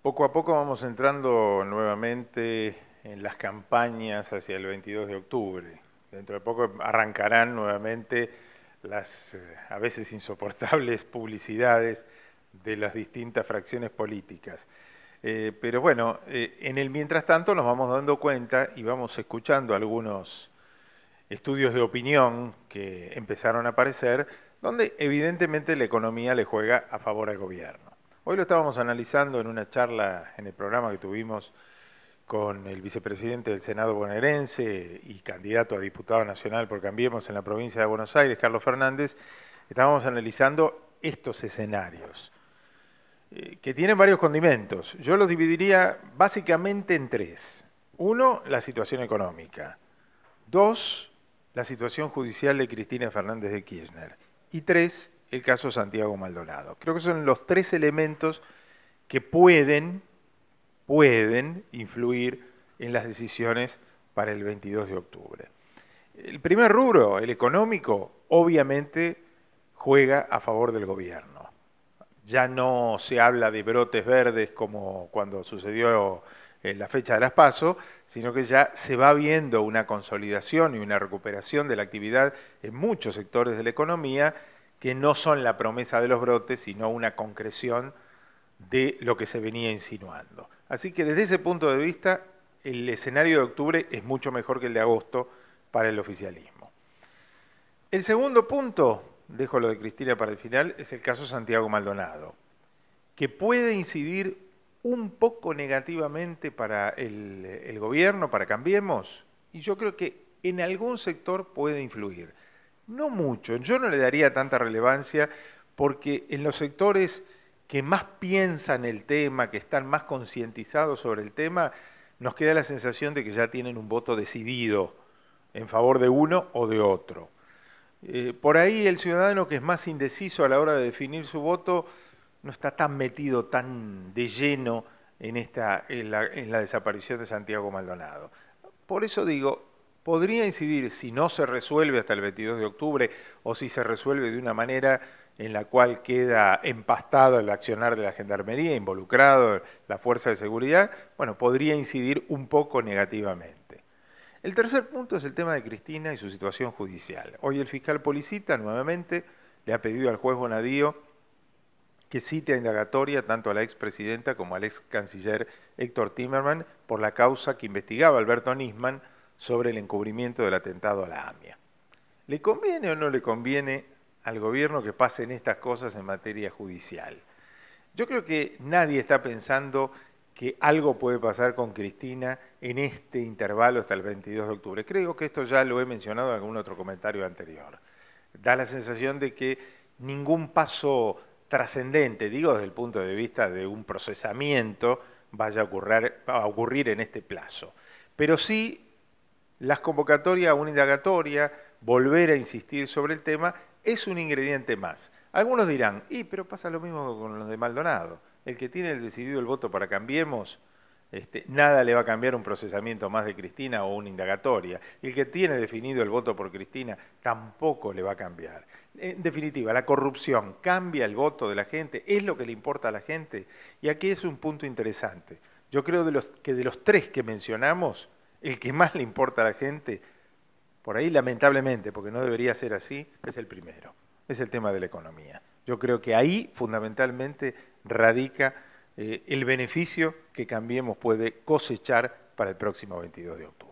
Poco a poco vamos entrando nuevamente en las campañas hacia el 22 de octubre. Dentro de poco arrancarán nuevamente las eh, a veces insoportables publicidades de las distintas fracciones políticas. Eh, pero bueno, eh, en el mientras tanto nos vamos dando cuenta y vamos escuchando algunos estudios de opinión que empezaron a aparecer, donde evidentemente la economía le juega a favor al gobierno. Hoy lo estábamos analizando en una charla en el programa que tuvimos con el vicepresidente del Senado bonaerense y candidato a diputado nacional por Cambiemos en la provincia de Buenos Aires, Carlos Fernández, estábamos analizando estos escenarios, eh, que tienen varios condimentos. Yo los dividiría básicamente en tres. Uno, la situación económica. Dos, la situación judicial de Cristina Fernández de Kirchner. Y tres, el caso Santiago Maldonado. Creo que son los tres elementos que pueden, pueden influir en las decisiones para el 22 de octubre. El primer rubro, el económico, obviamente juega a favor del gobierno. Ya no se habla de brotes verdes como cuando sucedió en eh, la fecha de las pasos, sino que ya se va viendo una consolidación y una recuperación de la actividad en muchos sectores de la economía que no son la promesa de los brotes, sino una concreción de lo que se venía insinuando. Así que desde ese punto de vista, el escenario de octubre es mucho mejor que el de agosto para el oficialismo. El segundo punto, dejo lo de Cristina para el final, es el caso Santiago Maldonado, que puede incidir un poco negativamente para el, el gobierno, para Cambiemos, y yo creo que en algún sector puede influir. No mucho, yo no le daría tanta relevancia porque en los sectores que más piensan el tema, que están más concientizados sobre el tema, nos queda la sensación de que ya tienen un voto decidido en favor de uno o de otro. Eh, por ahí el ciudadano que es más indeciso a la hora de definir su voto no está tan metido, tan de lleno en, esta, en la desaparición de Santiago Maldonado. Por eso digo, podría incidir, si no se resuelve hasta el 22 de octubre o si se resuelve de una manera en la cual queda empastado el accionar de la Gendarmería, involucrado la Fuerza de Seguridad, bueno, podría incidir un poco negativamente. El tercer punto es el tema de Cristina y su situación judicial. Hoy el fiscal Policita nuevamente le ha pedido al juez Bonadío que cite a indagatoria tanto a la expresidenta como al ex canciller Héctor Timerman por la causa que investigaba Alberto Nisman sobre el encubrimiento del atentado a la AMIA. ¿Le conviene o no le conviene al gobierno que pasen estas cosas en materia judicial? Yo creo que nadie está pensando que algo puede pasar con Cristina en este intervalo hasta el 22 de octubre. Creo que esto ya lo he mencionado en algún otro comentario anterior. Da la sensación de que ningún paso trascendente, digo desde el punto de vista de un procesamiento, vaya a ocurrir, a ocurrir en este plazo. Pero sí las convocatorias a una indagatoria, volver a insistir sobre el tema, es un ingrediente más. Algunos dirán, y pero pasa lo mismo con los de Maldonado. El que tiene decidido el voto para Cambiemos, este, nada le va a cambiar un procesamiento más de Cristina o una indagatoria. El que tiene definido el voto por Cristina tampoco le va a cambiar. En definitiva, la corrupción cambia el voto de la gente, es lo que le importa a la gente. Y aquí es un punto interesante. Yo creo que de los tres que mencionamos, el que más le importa a la gente, por ahí lamentablemente, porque no debería ser así, es el primero, es el tema de la economía. Yo creo que ahí fundamentalmente radica eh, el beneficio que Cambiemos puede cosechar para el próximo 22 de octubre.